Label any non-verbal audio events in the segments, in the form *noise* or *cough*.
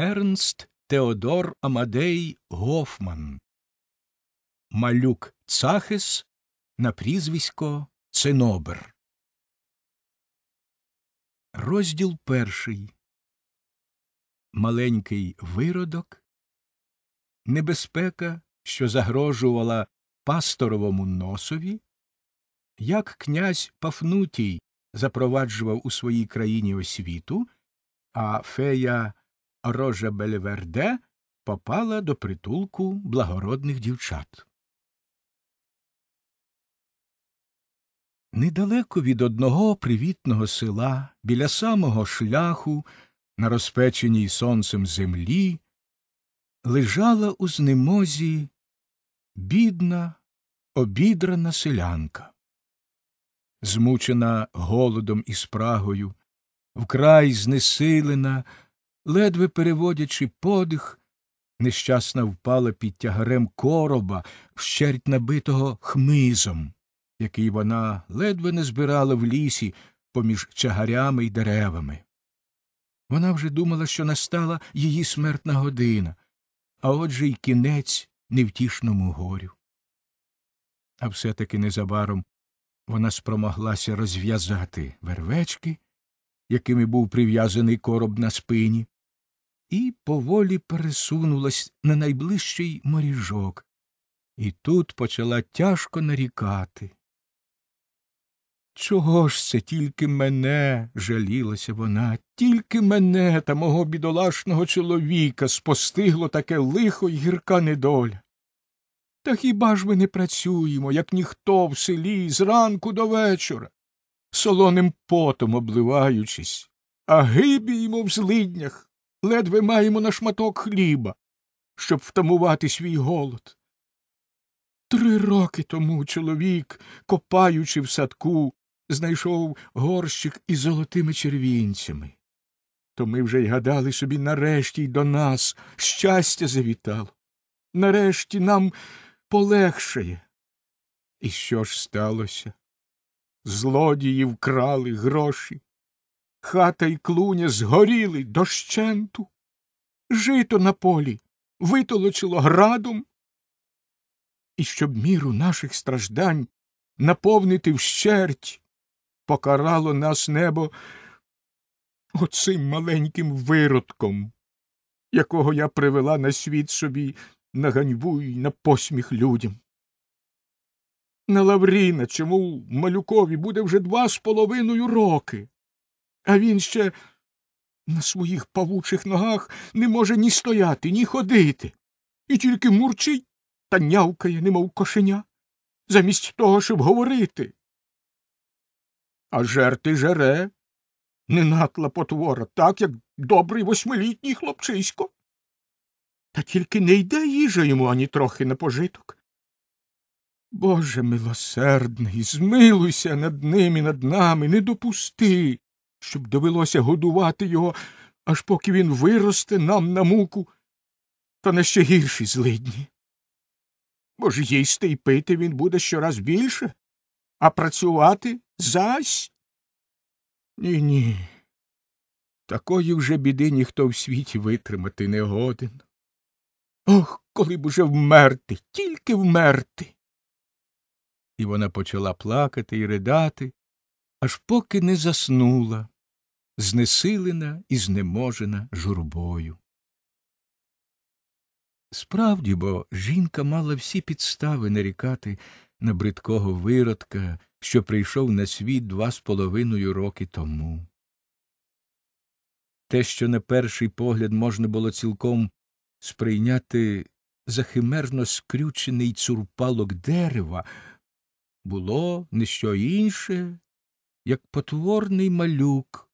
Ернст Теодор Амадей Гофман, Малюк Цахис на прізвисько Цинобер. Розділ перший. Маленький виродок. Небезпека, що загрожувала пасторовому носові. Як князь Пафнутій запроваджував у своїй країні освіту, а фея рожа Белеверде попала до притулку благородних дівчат. Недалеко від одного привітного села, біля самого шляху, на розпеченій сонцем землі, лежала у знемозі бідна, обідрана селянка. Змучена голодом і спрагою, вкрай знесилена ледве переводячи подих, нещасна впала під тягарем короба, вщерть набитого хмизом, який вона ледве не збирала в лісі поміж чагарями й деревами. Вона вже думала, що настала її смертна година, а отже й кінець невтішному горю. А все таки незабаром вона спромоглася розв'язати вервечки, якими був прив'язаний короб на спині, і поволі пересунулась на найближчий моріжок, і тут почала тяжко нарікати. Чого ж це тільки мене, жалілася вона, тільки мене та мого бідолашного чоловіка спостигло таке лихо й гірка недоля. Та хіба ж ми не працюємо, як ніхто в селі зранку до вечора, солоним потом обливаючись, а гибіємо в злиднях, ледве маємо на шматок хліба, щоб втамувати свій голод. Три роки тому чоловік, копаючи в садку, знайшов горщик із золотими червінцями. То ми вже й гадали собі, нарешті й до нас щастя завітало. Нарешті нам полегшає. І що ж сталося? Злодії вкрали гроші, Хата й клуня згоріли дощенту. Жито на полі витолочило градом. І щоб міру наших страждань наповнити вщерть, покарало нас небо оцим маленьким виродком, якого я привела на світ собі на ганьбу й на посміх людям. На Лавріна, чому малюкові буде вже два з половиною роки а він ще на своїх павучих ногах не може ні стояти, ні ходити, і тільки мурчить та нявкає, немов кошеня, замість того, щоб говорити. А жерти жере, ненатла потвора, так, як добрий восьмилітній хлопчисько. Та тільки не йде їжа йому ані трохи на пожиток. Боже милосердний, змилуйся над ним і над нами, не допусти, щоб довелося годувати його, аж поки він виросте нам на муку, та на ще гірші злидні. Може, їсти і пити він буде щораз більше, а працювати зась? Ні, ні. Такої вже біди ніхто в світі витримати не годен. Ох, коли б уже вмерти, тільки вмерти. І вона почала плакати і ридати, аж поки не заснула, знесилена і знеможена журбою. Справді бо жінка мала всі підстави нарікати на бридкого виродка, що прийшов на світ два з половиною роки тому. Те, що на перший погляд можна було цілком сприйняти за химерно скрючений цурпалок дерева, було не що інше, як потворний малюк,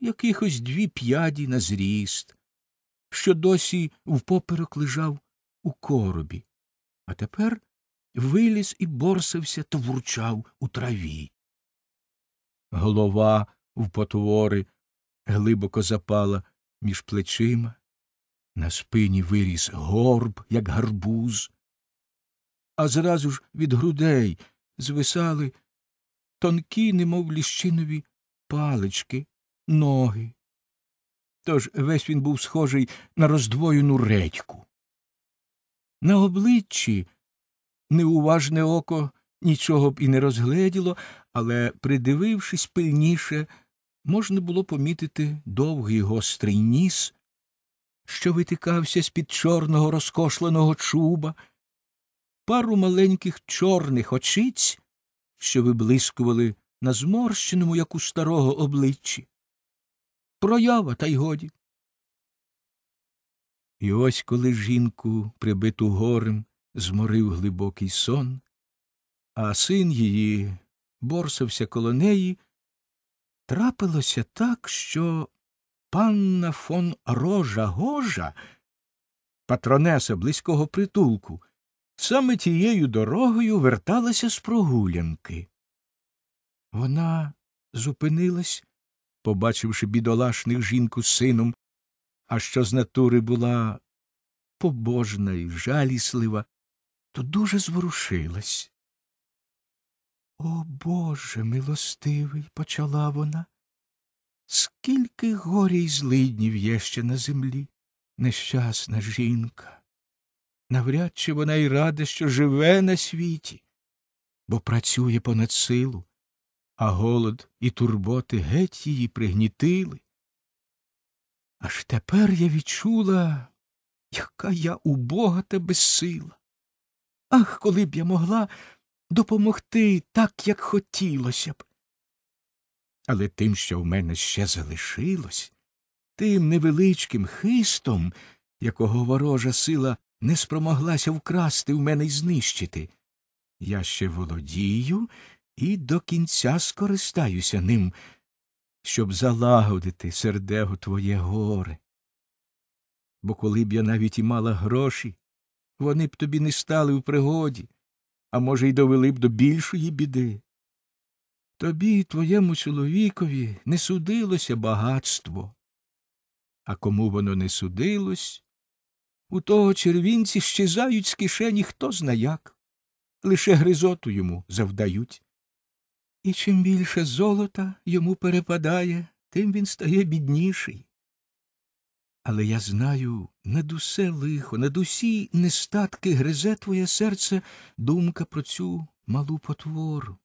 якихось дві п'яді на зріст, що досі впоперок лежав у коробі, а тепер виліз і борсався та вурчав у траві. Голова в потвори глибоко запала між плечима, на спині виріс горб, як гарбуз, а зразу ж від грудей звисали тонкі, немов ліщинові палички, ноги. Тож весь він був схожий на роздвоєну редьку. На обличчі неуважне око нічого б і не розгледіло, але, придивившись пильніше, можна було помітити довгий гострий ніс, що витикався з під чорного розкошленого чуба, пару маленьких чорних очиць що виблискували на зморщеному, як у старого обличчі. Проява, та й годі. І ось коли жінку, прибиту горем, зморив глибокий сон, а син її борсався коло неї, трапилося так, що панна фон рожа гожа, патронеса близького притулку, саме тією дорогою верталася з прогулянки. Вона зупинилась, побачивши бідолашних жінку з сином, а що з натури була побожна і жаліслива, то дуже зворушилась. О Боже милостивий, почала вона, скільки горя й злиднів є ще на землі, нещасна жінка навряд чи вона й рада, що живе на світі, бо працює понад силу, а голод і турботи геть її пригнітили. Аж тепер я відчула, яка я убога та безсила. Ах, коли б я могла допомогти так, як хотілося б. Але тим, що в мене ще залишилось, тим невеличким хистом, якого ворожа сила не спромоглася вкрасти в мене й знищити. Я ще володію і до кінця скористаюся ним, щоб залагодити сердего твоє горе. Бо коли б я навіть і мала гроші, вони б тобі не стали в пригоді, а може, й довели б до більшої біди. Тобі і твоєму чоловікові не судилося багатство, а кому воно не судилось, у того червінці щезають з кишені хто зна як, лише гризоту йому завдають. І чим більше золота йому перепадає, тим він стає бідніший. Але я знаю, над усе лихо, над усі нестатки гризе твоє серце думка про цю малу потвору,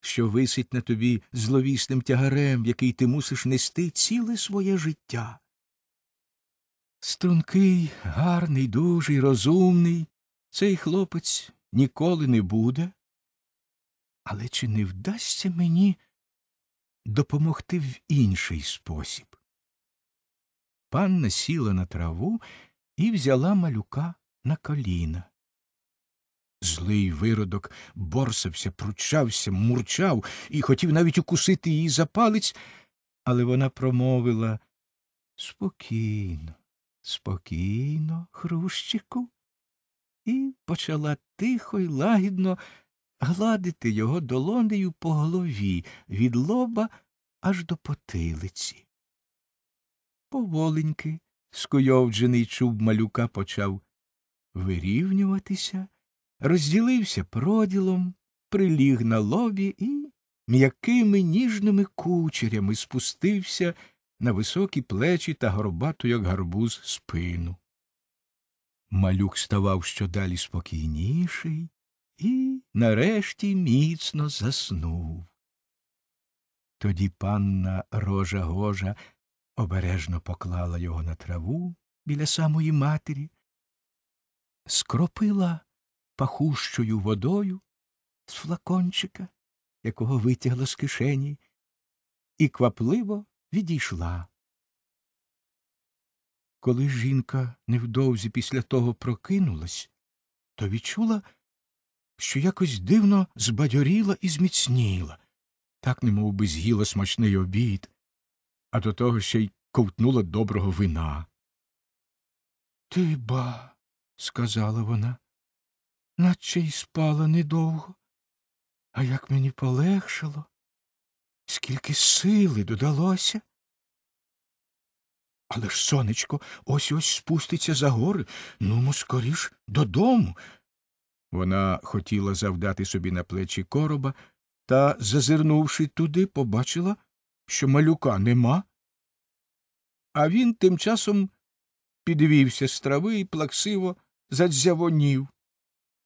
що висить на тобі зловісним тягарем, який ти мусиш нести ціле своє життя. Стрункий, гарний, дужий, розумний, цей хлопець ніколи не буде. Але чи не вдасться мені допомогти в інший спосіб? Панна сіла на траву і взяла малюка на коліна. Злий виродок борсався, пручався, мурчав і хотів навіть укусити її за палець, але вона промовила спокійно. Спокійно, хрущику, і почала тихо й лагідно гладити його долонею по голові від лоба аж до потилиці. Поволеньки, скуйовджений чуб малюка почав вирівнюватися, розділився проділом, приліг на лобі і м'якими ніжними кучерями спустився на високі плечі та горбату, як гарбуз, спину. Малюк ставав щодалі спокійніший і нарешті міцно заснув. Тоді панна рожа гожа обережно поклала його на траву біля самої матері, скропила пахущою водою з флакончика, якого витягла з кишені, і квапливо відійшла. Коли жінка невдовзі після того прокинулась, то відчула, що якось дивно збадьоріла і зміцніла, так немов би з'їла смачний обід, а до того ще й ковтнула доброго вина. Ти ба, сказала вона, наче й спала недовго, а як мені полегшало скільки сили додалося. Але ж сонечко ось ось спуститься за гори, нумо скоріш додому. Вона хотіла завдати собі на плечі короба та, зазирнувши туди, побачила, що малюка нема. А він тим часом підвівся з трави і плаксиво задзявонів.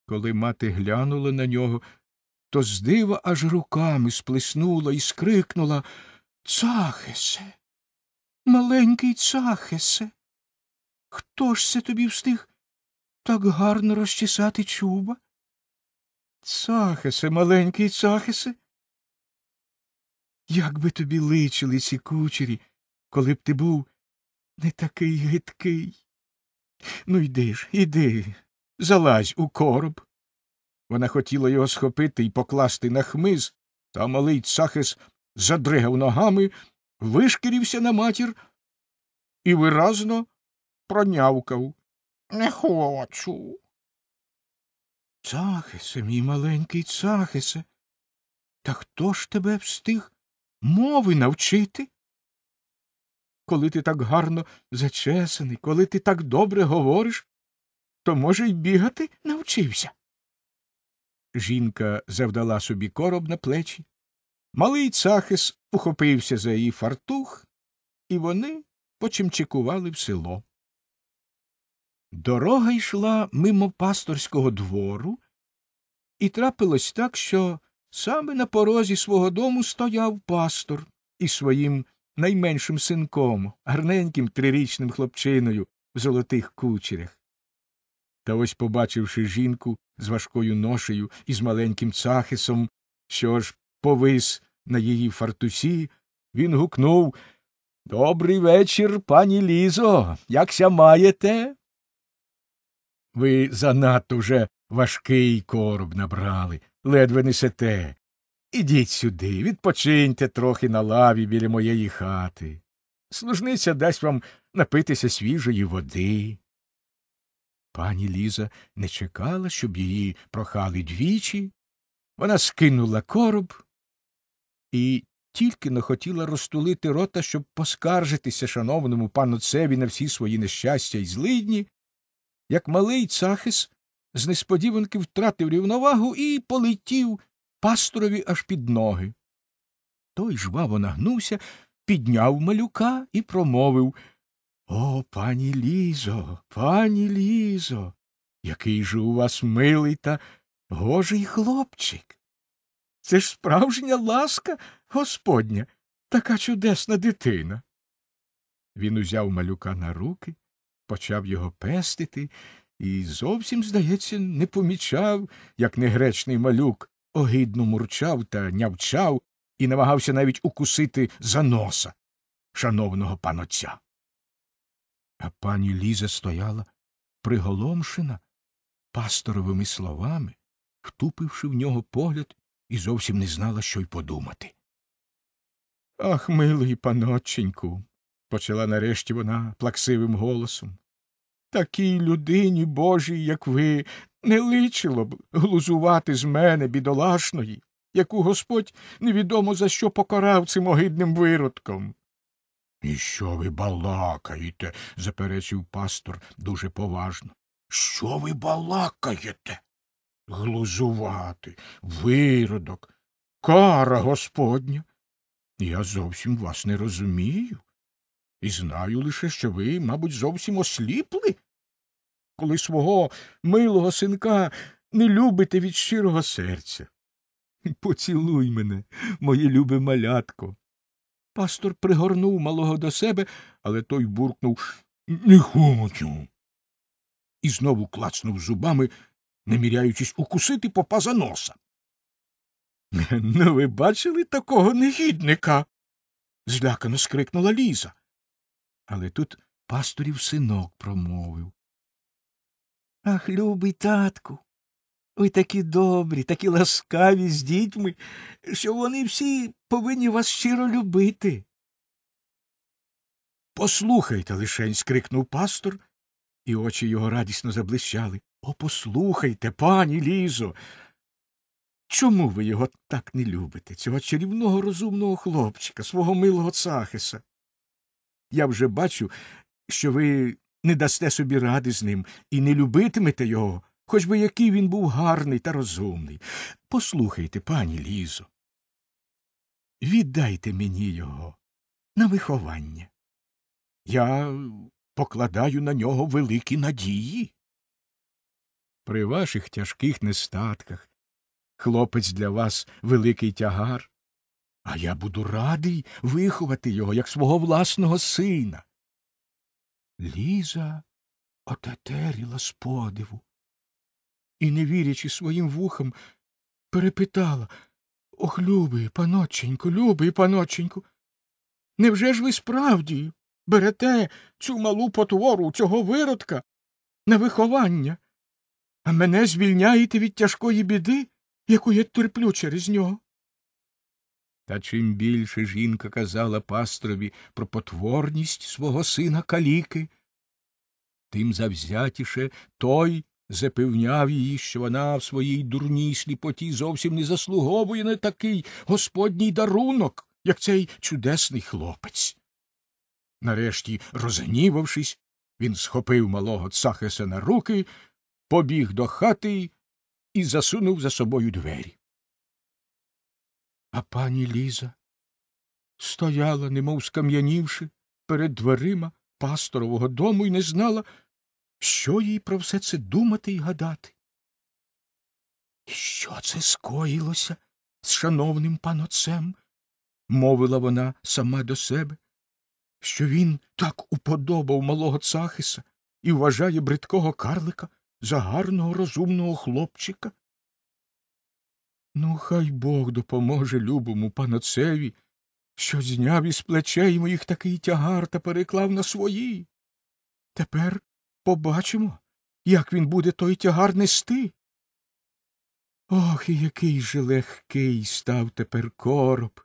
Коли мати глянула на нього, то з дива аж руками сплеснула і скрикнула Цахесе, маленький цахесе. Хто ж це тобі встиг так гарно розчесати чуба? Цахесе, маленький цахесе. Як би тобі личили ці кучері, коли б ти був не такий гидкий. Ну, йди ж, іди, залазь у короб. Вона хотіла його схопити і покласти на хмиз, та малий цахис задригав ногами, вишкірився на матір і виразно пронявкав. Не хочу. Цахисе, мій маленький цахисе, Та хто ж тебе встиг мови навчити? Коли ти так гарно зачесаний, коли ти так добре говориш, то, може, й бігати навчився. Жінка завдала собі короб на плечі. Малий цахис ухопився за її фартух, і вони почимчикували в село. Дорога йшла мимо пасторського двору, і трапилось так, що саме на порозі свого дому стояв пастор із своїм найменшим синком, гарненьким трирічним хлопчиною в золотих кучерях. Та ось, побачивши жінку з важкою ношею і з маленьким цахисом, що ж повис на її фартусі, він гукнув Добрий вечір, пані Лізо. Якся маєте? Ви занадто вже важкий короб набрали, ледве несете. Ідіть сюди, відпочиньте трохи на лаві біля моєї хати. Служниця дасть вам напитися свіжої води. Пані Ліза не чекала, щоб її прохали двічі. Вона скинула короб і тільки не хотіла розтулити рота, щоб поскаржитися шановному пану цеві на всі свої нещастя і злидні, як малий цахис з несподіванки втратив рівновагу і полетів пасторові аж під ноги. Той жваво нагнувся, підняв малюка і промовив о, пані Лізо, пані Лізо, який же у вас милий та гожий хлопчик. Це ж справжня ласка господня, така чудесна дитина. Він узяв малюка на руки, почав його пестити і зовсім, здається, не помічав, як негречний малюк огидно мурчав та нявчав і намагався навіть укусити за носа шановного панотця. А пані Ліза стояла, приголомшена, пасторовими словами, втупивши в нього погляд, і зовсім не знала, що й подумати. Ах, милий паноченьку, почала нарешті вона плаксивим голосом. Такій людині божій, як ви, не личило б глузувати з мене, бідолашної, яку господь невідомо за що покарав цим огидним виродком. І що ви балакаєте? заперечив пастор дуже поважно. Що ви балакаєте? Глузувати, виродок, кара господня. Я зовсім вас не розумію. І знаю лише, що ви, мабуть, зовсім осліпли, коли свого милого синка не любите від щирого серця. Поцілуй мене, моє любе малятко, Пастор пригорнув малого до себе, але той буркнув Не хочу. І знову клацнув зубами, наміряючись укусити попа за носа. *laughs* Ну, ви бачили такого негідника? злякано скрикнула Ліза. Але тут пасторів синок промовив. Ах, любий татку, ви такі добрі, такі ласкаві з дітьми, що вони всі повинні вас щиро любити. Послухайте лишень. скрикнув пастор, і очі його радісно заблищали. О, послухайте, пані Лізо. Чому ви його так не любите, цього чарівного розумного хлопчика, свого милого цахиса? Я вже бачу, що ви не дасте собі ради з ним і не любитимете його хоч би який він був гарний та розумний. Послухайте, пані Лізо. Віддайте мені його на виховання. Я покладаю на нього великі надії. При ваших тяжких нестатках хлопець для вас великий тягар, а я буду радий виховати його, як свого власного сина. Ліза отетеріла з подиву і, не вірячи своїм вухам, перепитала Ох, любий, паноченьку, любий, паноченьку. Невже ж ви справді берете цю малу потвору, цього виродка на виховання, а мене звільняєте від тяжкої біди, яку я терплю через нього? Та чим більше жінка казала пастрові про потворність свого сина каліки, тим завзятіше той запевняв її, що вона в своїй дурній сліпоті зовсім не заслуговує на такий господній дарунок, як цей чудесний хлопець. Нарешті, розгнівавшись, він схопив малого Цахеса на руки, побіг до хати і засунув за собою двері. А пані Ліза стояла, немов скам'янівши, перед дверима пасторового дому і не знала, що їй про все це думати і гадати? Що це скоїлося з шановним паноцем? мовила вона сама до себе, що він так уподобав малого Цахиса і вважає бридкого карлика за гарного розумного хлопчика. Ну, хай Бог допоможе любому паноцеві, що зняв із плечей моїх такий тягар та переклав на свої. Тепер Побачимо, як він буде той тягар нести. Ох, і який же легкий став тепер короб,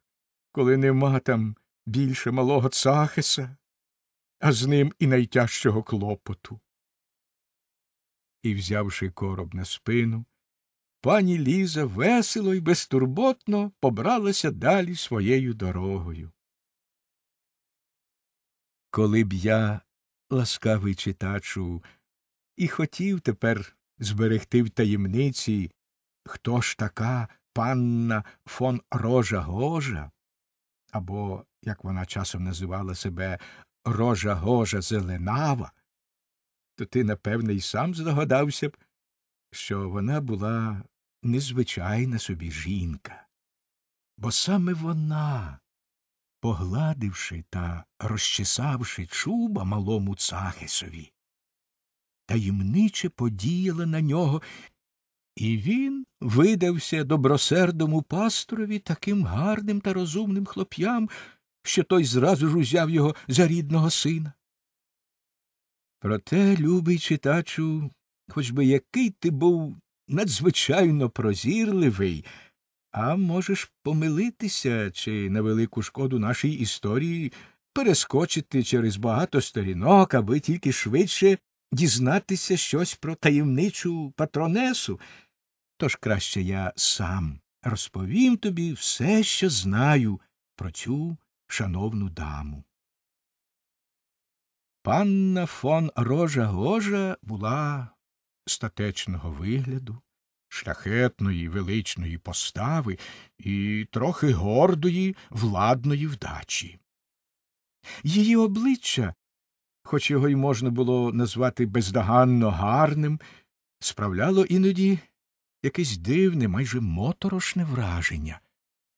коли нема там більше малого цахеса, а з ним і найтяжчого клопоту. І, взявши короб на спину, пані Ліза весело і безтурботно побралася далі своєю дорогою. Коли б я ласкавий читачу, і хотів тепер зберегти в таємниці, хто ж така панна фон рожа гожа, або, як вона часом називала себе, рожа гожа зеленава, то ти, напевне, й сам здогадався б, що вона була незвичайна собі жінка. Бо саме вона погладивши та розчесавши чуба малому цахесові. Таємниче подіяла на нього, і він видався добросердому пастрові таким гарним та розумним хлоп'ям, що той зразу ж узяв його за рідного сина. Проте, любий читачу, хоч би який ти був надзвичайно прозірливий, а можеш помилитися чи на велику шкоду нашій історії перескочити через багато сторінок, аби тільки швидше дізнатися щось про таємничу патронесу. Тож краще я сам розповім тобі все, що знаю про цю шановну даму. Панна фон рожа гожа була статечного вигляду шляхетної величної постави і трохи гордої владної вдачі. Її обличчя, хоч його й можна було назвати бездоганно гарним, справляло іноді якесь дивне, майже моторошне враження,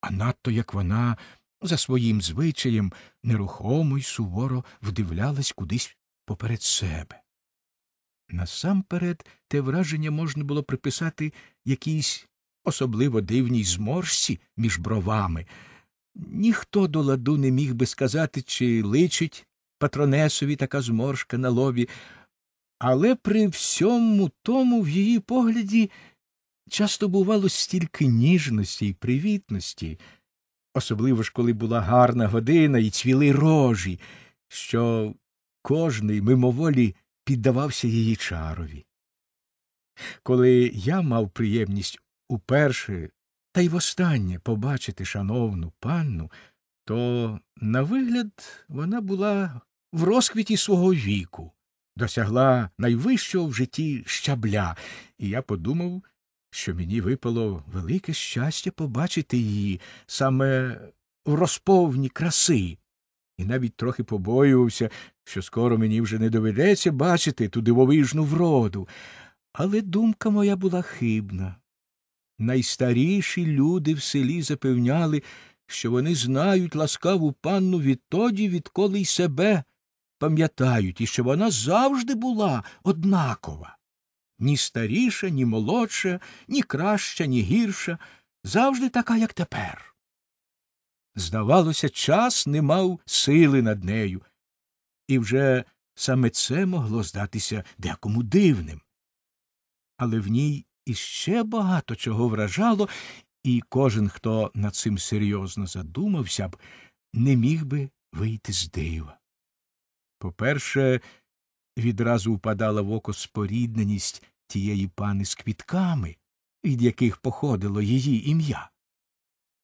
а надто як вона, за своїм звичаєм, нерухомо й суворо вдивлялась кудись поперед себе. Насамперед, те враження можна було приписати якійсь особливо дивній зморшці між бровами. Ніхто до ладу не міг би сказати, чи личить патронесові така зморшка на лобі, але при всьому тому в її погляді часто бувало стільки ніжності і привітності, особливо ж коли була гарна година і цвіли рожі, що кожний мимоволі піддавався її чарові. Коли я мав приємність уперше та й востаннє побачити шановну панну, то, на вигляд, вона була в розквіті свого віку, досягла найвищого в житті щабля, і я подумав, що мені випало велике щастя побачити її саме в розповні краси, і навіть трохи побоювався, що скоро мені вже не доведеться бачити ту дивовижну вроду. Але думка моя була хибна. Найстаріші люди в селі запевняли, що вони знають ласкаву панну відтоді, відколи й себе пам'ятають, і що вона завжди була однакова. Ні старіша, ні молодша, ні краща, ні гірша, завжди така, як тепер. Здавалося, час не мав сили над нею. І вже саме це могло здатися декому дивним. Але в ній іще багато чого вражало, і кожен, хто над цим серйозно задумався б, не міг би вийти з дива. По перше, відразу впадала в око спорідненість тієї пани з квітками, від яких походило її ім'я.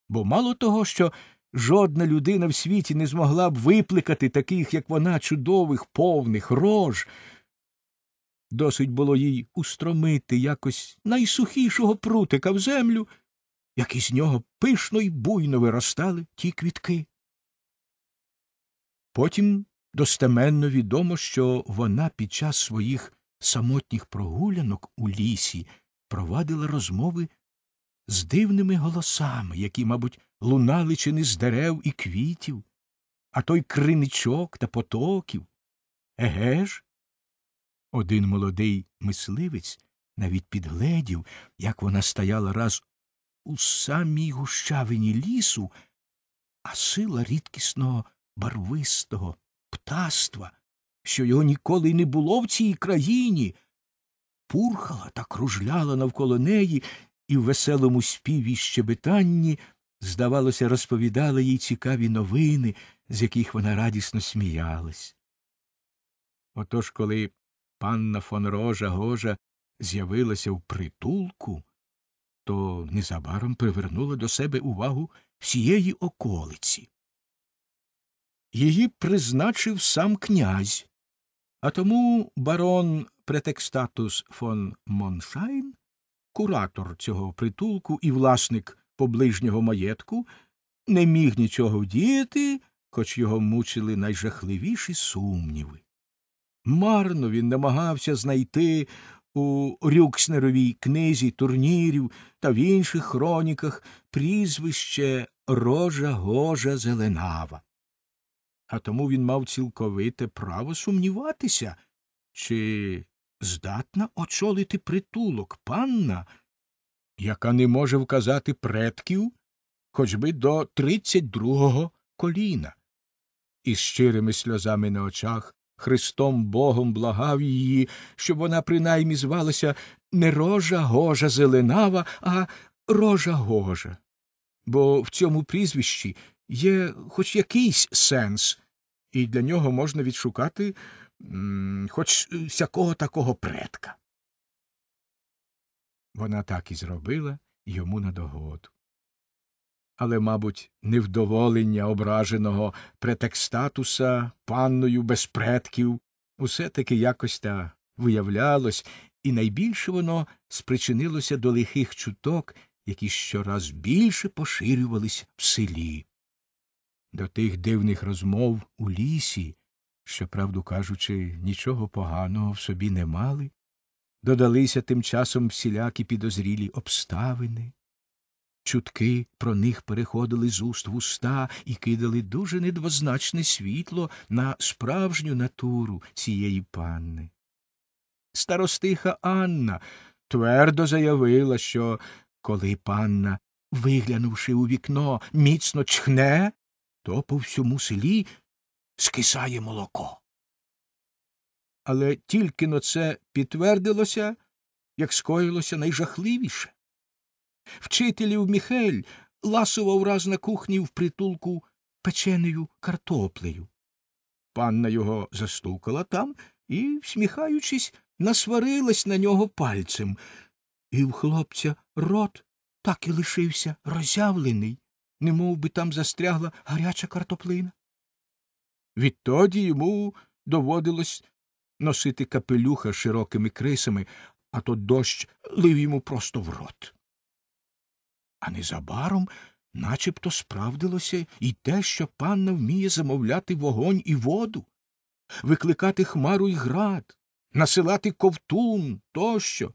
Бо мало того, що Жодна людина в світі не змогла б випликати таких, як вона, чудових, повних рож. Досить було їй устромити якось найсухішого прутика в землю, як із нього пишно й буйно виростали ті квітки. Потім достеменно відомо, що вона під час своїх самотніх прогулянок у лісі провадила розмови з дивними голосами, які, мабуть, лунали чи не з дерев і квітів, а той криничок та потоків. Еге ж? Один молодий мисливець навіть підгледів, як вона стояла раз у самій гущавині лісу, а сила рідкісного барвистого птаства, що його ніколи й не було в цій країні, пурхала та кружляла навколо неї, і в веселому співі щебетанні, здавалося, розповідала їй цікаві новини, з яких вона радісно сміялась. Отож, коли панна фон рожа гожа з'явилася в притулку, то незабаром привернула до себе увагу всієї околиці. Її призначив сам князь, а тому барон претекстатус фон Моншайн куратор цього притулку і власник поближнього маєтку, не міг нічого вдіяти, хоч його мучили найжахливіші сумніви. Марно він намагався знайти у Рюкснеровій книзі турнірів та в інших хроніках прізвище рожа гожа Зеленава. А тому він мав цілковите право сумніватися, чи здатна очолити притулок панна, яка не може вказати предків хоч би до тридцять другого коліна. І з щирими сльозами на очах Христом Богом благав її, щоб вона принаймні звалася не рожа гожа зеленава, а рожа гожа. Бо в цьому прізвищі є хоч якийсь сенс, і для нього можна відшукати хоч е, всякого такого предка. Вона так і зробила йому на догоду. Але, мабуть, невдоволення ображеного претекстатуса панною без предків усе таки якось та виявлялось, і найбільше воно спричинилося до лихих чуток, які щораз більше поширювались в селі. До тих дивних розмов у лісі, що, правду кажучи, нічого поганого в собі не мали, додалися тим часом всілякі підозрілі обставини. Чутки про них переходили з уст в уста і кидали дуже недвозначне світло на справжню натуру цієї панни. Старостиха Анна твердо заявила, що, коли панна, виглянувши у вікно, міцно чхне, то по всьому селі скисає молоко. Але тільки но це підтвердилося, як скоїлося найжахливіше. Вчителів Міхель ласував раз на кухні в притулку печеною картоплею. Панна його застукала там і, всміхаючись, насварилась на нього пальцем, і в хлопця рот так і лишився роззявлений, немов би там застрягла гаряча картоплина. Відтоді йому доводилось носити капелюха широкими крисами, а то дощ лив йому просто в рот. А незабаром начебто справдилося і те, що панна вміє замовляти вогонь і воду, викликати хмару і град, насилати ковтун тощо.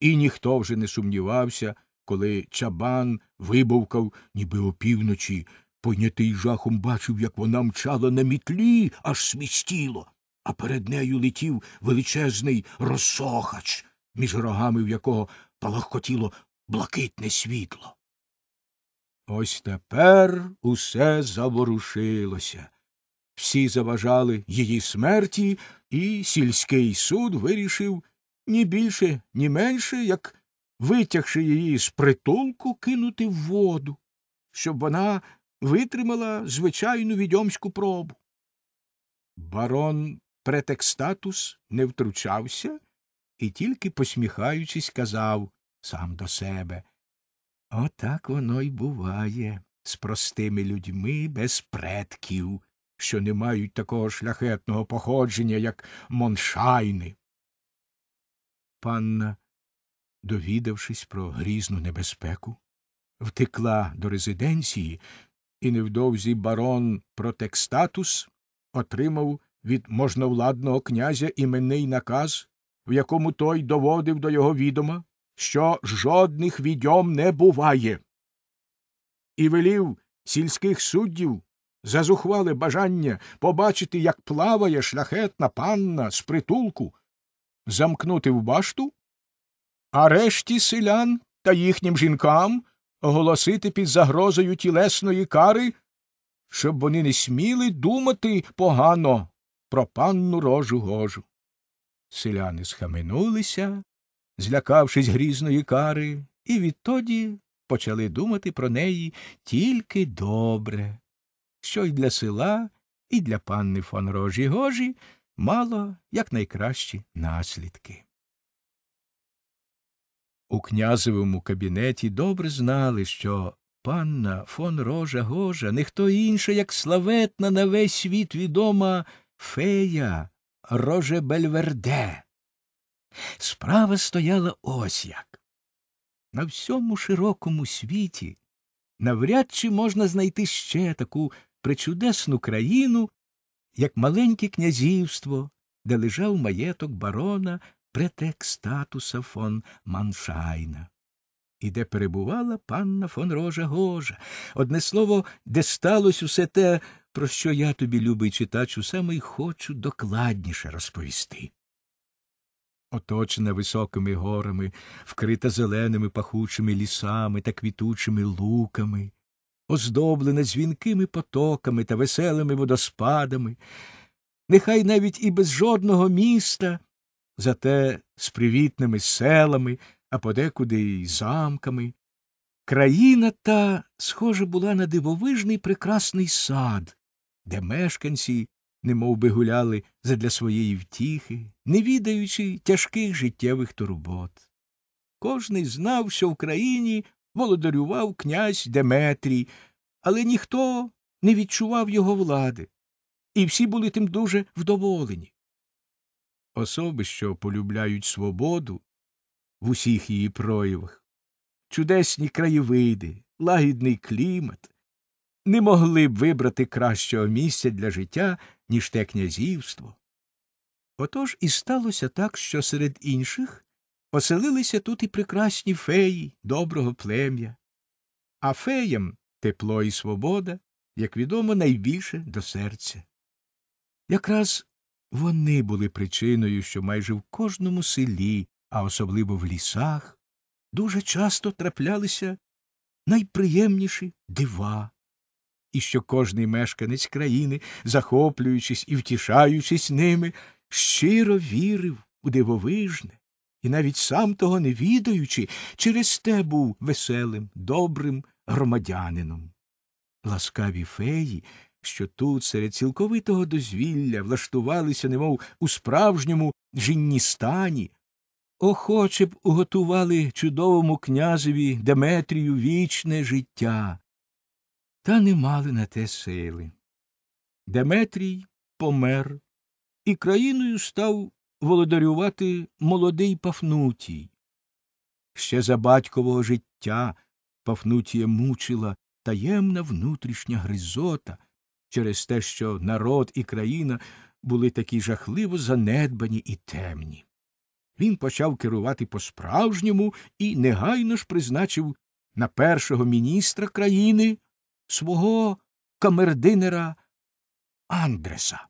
І ніхто вже не сумнівався, коли чабан вибувкав, ніби опівночі Понятий жахом бачив, як вона мчала на мітлі, аж смістіло, а перед нею летів величезний розсохач, між рогами в якого палахкотіло блакитне світло. Ось тепер усе заворушилося. Всі заважали її смерті, і сільський суд вирішив ні більше, ні менше, як, витягши її з притулку, кинути в воду, щоб вона витримала звичайну відьомську пробу. Барон претекстатус не втручався і тільки, посміхаючись, казав сам до себе Отак воно й буває з простими людьми без предків, що не мають такого шляхетного походження, як Моншайни. Панна, довідавшись про грізну небезпеку, втекла до резиденції, і невдовзі барон протекстатус отримав від можновладного князя іменний наказ, в якому той доводив до його відома, що жодних відьом не буває, і велів сільських суддів зазухвали бажання побачити, як плаває шляхетна панна з притулку, замкнути в башту, а решті селян та їхнім жінкам оголосити під загрозою тілесної кари, щоб вони не сміли думати погано про панну рожу гожу. Селяни схаменулися, злякавшись грізної кари, і відтоді почали думати про неї тільки добре, що й для села, і для панни фон рожі гожі мало якнайкращі наслідки. У князевому кабінеті добре знали, що панна фон рожа гожа не хто інша, як славетна на весь світ відома фея роже Бельверде. Справа стояла ось як. На всьому широкому світі навряд чи можна знайти ще таку причудесну країну, як маленьке князівство, де лежав маєток барона Претек статуса фон Маншайна. І де перебувала панна фон Рожа Гожа, одне слово, де сталося усе те, про що я тобі, любий читачу, саме й хочу докладніше розповісти. Оточена високими горами, вкрита зеленими пахучими лісами та квітучими луками, оздоблена дзвінкими потоками та веселими водоспадами, нехай навіть і без жодного міста зате з привітними селами, а подекуди й замками. Країна та, схожа була на дивовижний прекрасний сад, де мешканці не би гуляли задля своєї втіхи, не відаючи тяжких життєвих турбот. Кожний знав, що в країні володарював князь Деметрій, але ніхто не відчував його влади, і всі були тим дуже вдоволені особи, що полюбляють свободу в усіх її проявах, чудесні краєвиди, лагідний клімат, не могли б вибрати кращого місця для життя, ніж те князівство. Отож і сталося так, що серед інших оселилися тут і прекрасні феї доброго плем'я, а феям тепло і свобода, як відомо, найбільше до серця. Якраз вони були причиною, що майже в кожному селі, а особливо в лісах, дуже часто траплялися найприємніші дива, і що кожний мешканець країни, захоплюючись і втішаючись ними, щиро вірив у дивовижне і навіть сам того не відаючи, через те був веселим, добрим громадянином. Ласкаві феї що тут, серед цілковитого дозвілля, влаштувалися, немов у справжньому жінністані, охоче б уготували чудовому князеві Деметрію вічне життя. Та не мали на те сили. Деметрій помер, і країною став володарювати молодий Пафнутій. Ще за батькового життя Пафнутія мучила таємна внутрішня гризота через те, що народ і країна були такі жахливо занедбані і темні. Він почав керувати по справжньому і негайно ж призначив на першого міністра країни свого камердинера Андреса,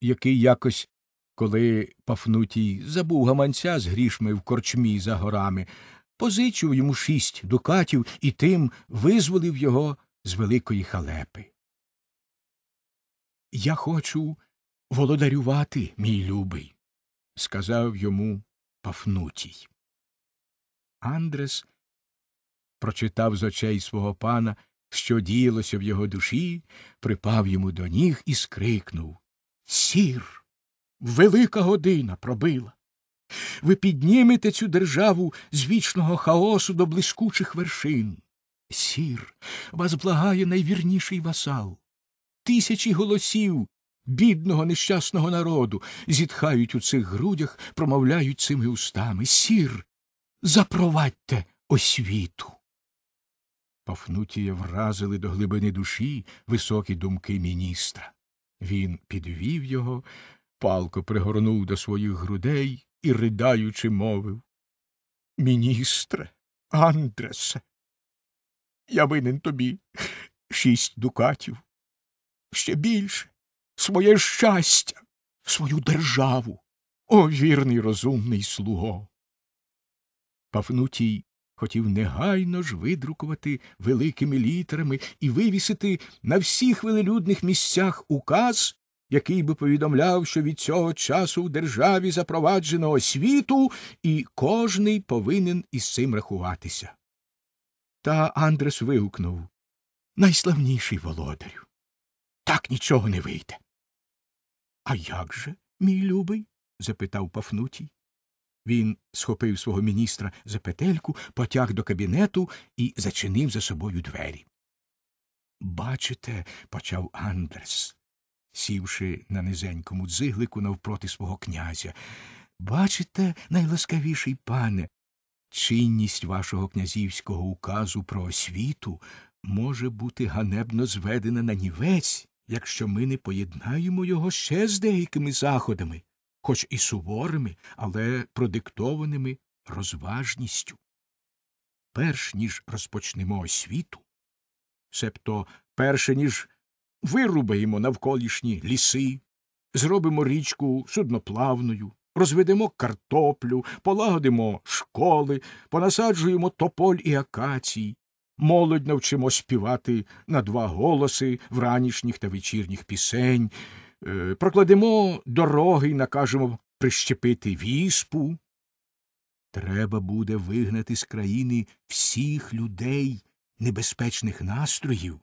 який якось, коли Пафнутій забув гаманця з грішми в корчмі за горами, позичив йому шість дукатів і тим визволив його з великої халепи. Я хочу володарювати, мій любий, сказав йому Пафнутій. Андрес прочитав з очей свого пана, що діялося в його душі, припав йому до ніг і скрикнув Сір, велика година пробила. Ви піднімете цю державу з вічного хаосу до блискучих вершин. Сір, вас благає найвірніший васал тисячі голосів бідного нещасного народу зітхають у цих грудях, промовляють цими устами. Сір, запровадьте освіту. Пафнутія вразили до глибини душі високі думки міністра. Він підвів його, палко пригорнув до своїх грудей і, ридаючи, мовив Міністре, Андресе, я винен тобі шість дукатів ще більше, своє щастя, свою державу, о вірний розумний слуго. Пафнутій хотів негайно ж видрукувати великими літерами і вивісити на всіх велелюдних місцях указ, який би повідомляв, що від цього часу в державі запроваджено освіту, і кожний повинен із цим рахуватися. Та Андрес вигукнув Найславніший володарю так нічого не вийде. А як же, мій любий? запитав Пафнутій. Він схопив свого міністра за петельку, потяг до кабінету і зачинив за собою двері. Бачите, почав Андерс, сівши на низенькому дзиглику навпроти свого князя. Бачите, найласкавіший пане, чинність вашого князівського указу про освіту може бути ганебно зведена на нівець, якщо ми не поєднаємо його ще з деякими заходами, хоч і суворими, але продиктованими розважністю. Перш ніж розпочнемо освіту, себто перше ніж вирубаємо навколишні ліси, зробимо річку судноплавною, розведемо картоплю, полагодимо школи, понасаджуємо тополь і акацій молодь навчимо співати на два голоси вранішніх та вечірніх пісень, е, прокладемо дороги і накажемо прищепити віспу. Треба буде вигнати з країни всіх людей небезпечних настроїв,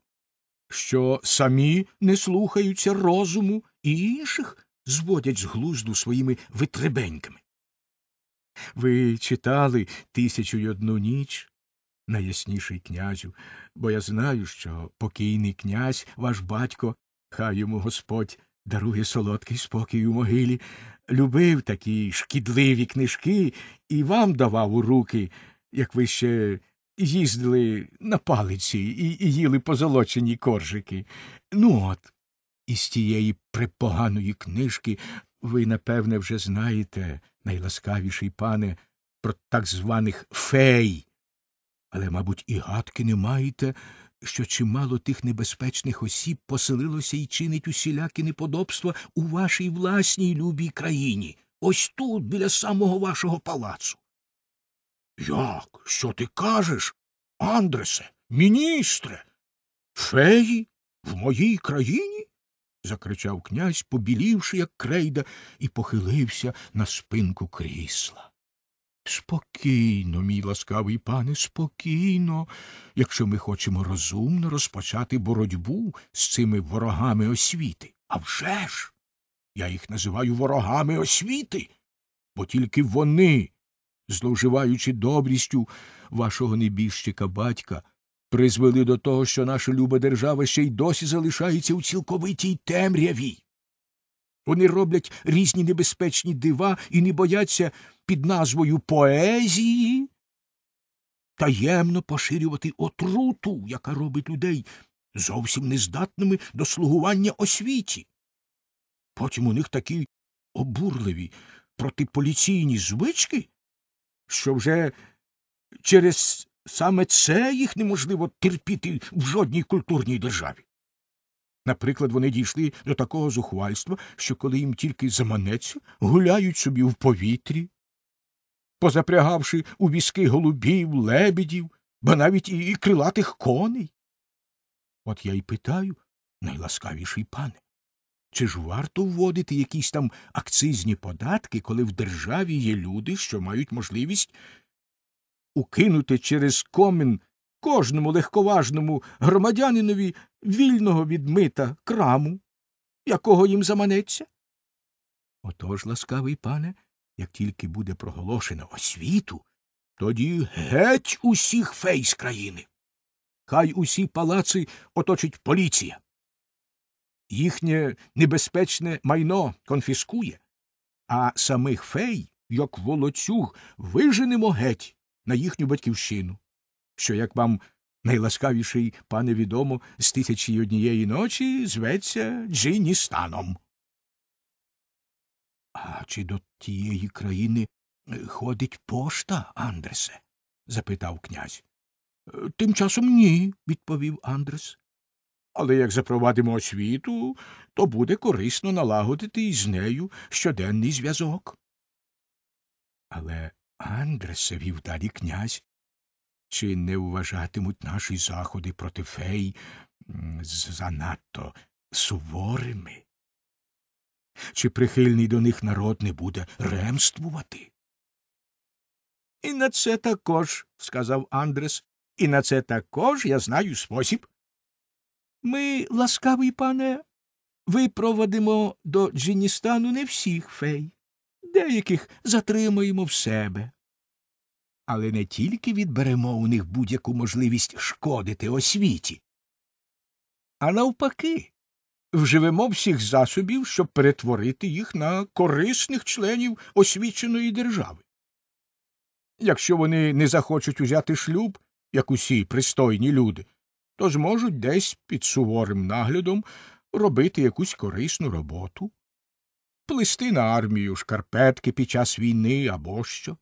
що самі не слухаються розуму і інших зводять з глузду своїми витребеньками. Ви читали тисячу й одну ніч найясніший князю, бо я знаю, що покійний князь, ваш батько, хай йому Господь дарує солодкий спокій у могилі, любив такі шкідливі книжки і вам давав у руки, як ви ще. Їздили на палиці і, і їли позолочені коржики. Ну от, із тієї препоганої книжки ви, напевне, вже знаєте, найласкавіший пане, про так званих фей, але, мабуть, і гадки не маєте, що чимало тих небезпечних осіб поселилося і чинить усілякі неподобства у вашій власній любій країні, ось тут, біля самого вашого палацу. Як? Що ти кажеш, Андресе, міністре? Феї в моїй країні? закричав князь, побілівши, як крейда, і похилився на спинку крісла. Спокійно, мій ласкавий пане, спокійно, якщо ми хочемо розумно розпочати боротьбу з цими ворогами освіти. А вже ж! Я їх називаю ворогами освіти, бо тільки вони, зловживаючи добрістю вашого небіжчика батька, призвели до того, що наша люба держава ще й досі залишається у цілковитій темряві. Вони роблять різні небезпечні дива і не бояться під назвою поезії таємно поширювати отруту, яка робить людей зовсім нездатними до слугування освіті. Потім у них такі обурливі протиполіційні звички, що вже через саме це їх неможливо терпіти в жодній культурній державі. Наприклад, вони дійшли до такого зухвальства, що коли їм тільки заманеться, гуляють собі в повітрі, позапрягавши у візки голубів, лебедів, ба навіть і крилатих коней. От я й питаю, найласкавіший пане, чи ж варто вводити якісь там акцизні податки, коли в державі є люди, що мають можливість укинути через комін кожному легковажному громадянинові вільного від мита краму, якого їм заманеться. Отож, ласкавий пане, як тільки буде проголошено освіту, тоді геть усіх фей з країни. Хай усі палаци оточить поліція. Їхнє небезпечне майно конфіскує, а самих фей, як волоцюг, виженемо геть на їхню батьківщину, що, як вам Найласкавіший, пане відомо, з тисячі однієї ночі зветься Джиністаном. А чи до тієї країни е, ходить пошта, Андресе? запитав князь. Е, тим часом ні, відповів Андрес. Але як запровадимо освіту, то буде корисно налагодити із нею щоденний зв'язок. Але Андресе вів далі князь чи не вважатимуть наші заходи проти фей занадто суворими? Чи прихильний до них народ не буде ремствувати? І на це також, сказав Андрес, і на це також я знаю спосіб. Ми, ласкавий пане, випроводимо до Джиністану не всіх фей, деяких затримаємо в себе але не тільки відберемо у них будь-яку можливість шкодити освіті, а навпаки, вживемо всіх засобів, щоб перетворити їх на корисних членів освіченої держави. Якщо вони не захочуть узяти шлюб, як усі пристойні люди, то зможуть десь під суворим наглядом робити якусь корисну роботу, плести на армію шкарпетки під час війни або що.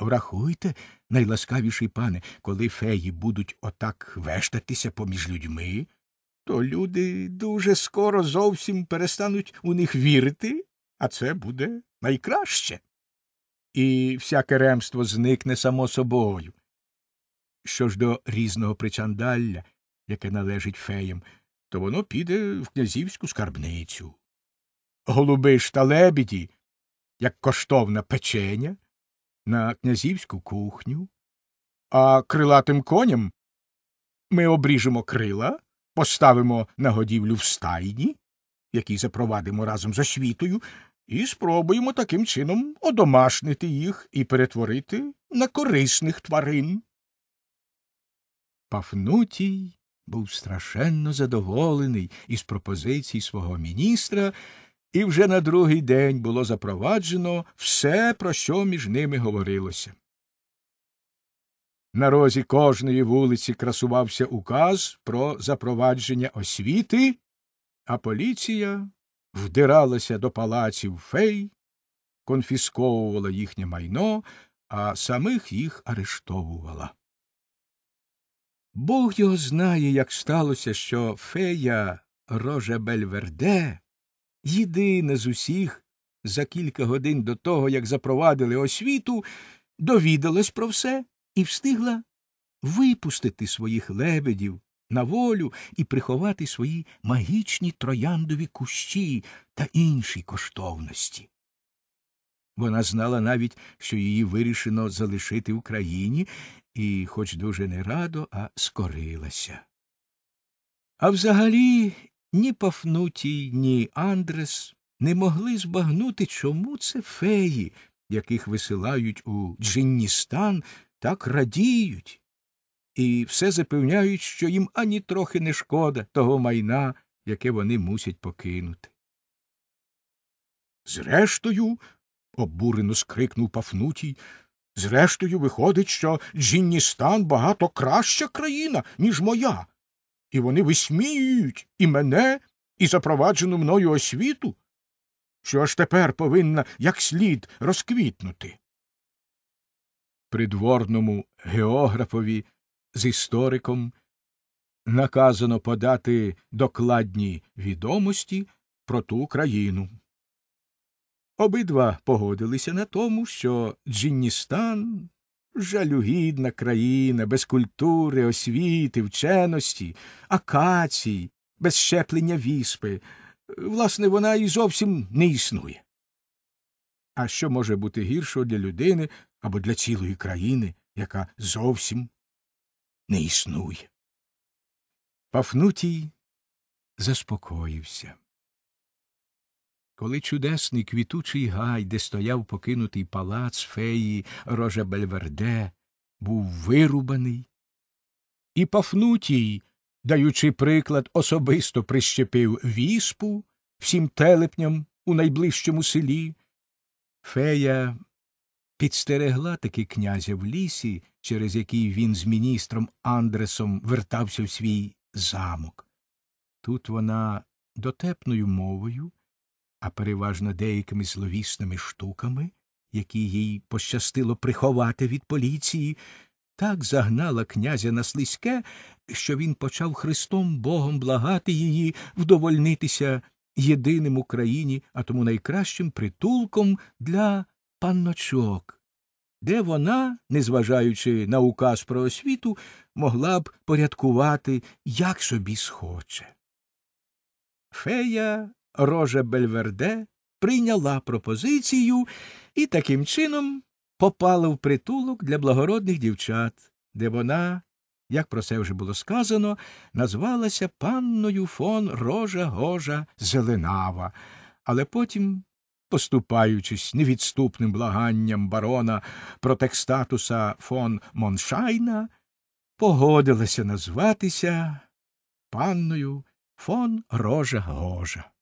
Врахуйте, найласкавіший пане, коли феї будуть отак вештатися поміж людьми, то люди дуже скоро зовсім перестануть у них вірити, а це буде найкраще. І всяке ремство зникне само собою. Що ж до різного причандалля, яке належить феям, то воно піде в князівську скарбницю. Голуби ж та лебіді, як коштовна печеня, на князівську кухню, а крилатим коням ми обріжемо крила, поставимо на годівлю в стайні, які запровадимо разом з освітою, і спробуємо таким чином одомашнити їх і перетворити на корисних тварин. Пафнутій був страшенно задоволений із пропозицій свого міністра і вже на другий день було запроваджено все, про що між ними говорилося. На розі кожної вулиці красувався указ про запровадження освіти, а поліція вдиралася до палаців фей, конфісковувала їхнє майно, а самих їх арештовувала. Бог його знає, як сталося, що фея Рожебельверде єдина з усіх, за кілька годин до того, як запровадили освіту, довідалась про все і встигла випустити своїх лебедів на волю і приховати свої магічні трояндові кущі та інші коштовності. Вона знала навіть, що її вирішено залишити в країні, і, хоч дуже не радо, а скорилася. А взагалі ні Пафнутій, ні Андрес не могли збагнути, чому це феї, яких висилають у Джинністан, так радіють, і все запевняють, що їм ані трохи не шкода того майна, яке вони мусять покинути. Зрештою, обурено скрикнув Пафнутій, зрештою, виходить, що Джинністан багато краща країна, ніж моя і вони висміюють і мене, і запроваджену мною освіту, що аж тепер повинна як слід розквітнути. Придворному географові з істориком наказано подати докладні відомості про ту країну. Обидва погодилися на тому, що Джинністан Жалюгідна країна, без культури, освіти, вченості, акацій, без щеплення віспи. Власне, вона і зовсім не існує. А що може бути гіршого для людини або для цілої країни, яка зовсім не існує? Пафнутій заспокоївся. Коли чудесний квітучий гай, де стояв покинутий палац феї рожа Бельверде, був вирубаний, і Пафнутій, даючи приклад, особисто прищепив віспу всім телепням у найближчому селі, фея підстерегла таки князя в лісі, через який він з міністром Андресом вертався в свій замок. Тут вона дотепною мовою а переважно деякими зловісними штуками, які їй пощастило приховати від поліції, так загнала князя на слизьке, що він почав Христом Богом благати її вдовольнитися єдиним Україні, а тому найкращим притулком для панночок, де вона, незважаючи на указ про освіту, могла б порядкувати, як собі схоче. Фея рожа Бельверде прийняла пропозицію і таким чином попала в притулок для благородних дівчат, де вона, як про це вже було сказано, назвалася панною фон рожа гожа Зеленава, але потім. Поступаючись невідступним благанням барона протекстатуса фон Моншайна, погодилася назватися панною фон Рожа Гожа.